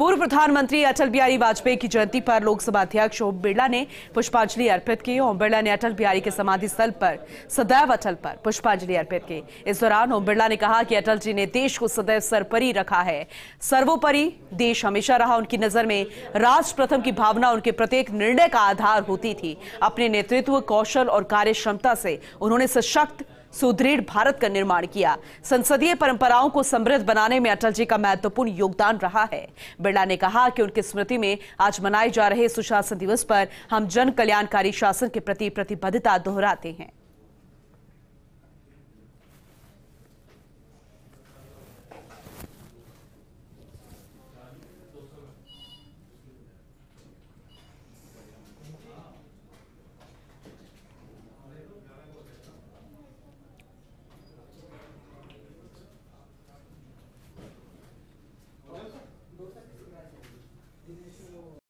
पूर्व प्रधानमंत्री अटल बिहारी वाजपेयी की जयंती पर लोकसभा अध्यक्ष ओम बिरला ने पुष्पांजलि अर्पित की ओम बिरला ने अटल बिहारी के समाधि स्थल पर सदैव अटल पर पुष्पांजलि अर्पित की इस दौरान ओम बिरला ने कहा कि अटल जी ने देश को सदैव सरपरी रखा है सर्वोपरि देश हमेशा रहा उनकी नजर में राष्ट्र प्रथम की भावना उनके प्रत्येक निर्णय का आधार होती थी अपने नेतृत्व कौशल और कार्य क्षमता से उन्होंने सशक्त सुदृढ़ भारत का निर्माण किया संसदीय परंपराओं को समृद्ध बनाने में अटल जी का महत्वपूर्ण योगदान रहा है बिरला ने कहा कि उनकी स्मृति में आज मनाए जा रहे सुशासन दिवस पर हम जन कल्याणकारी शासन के प्रति प्रतिबद्धता दोहराते हैं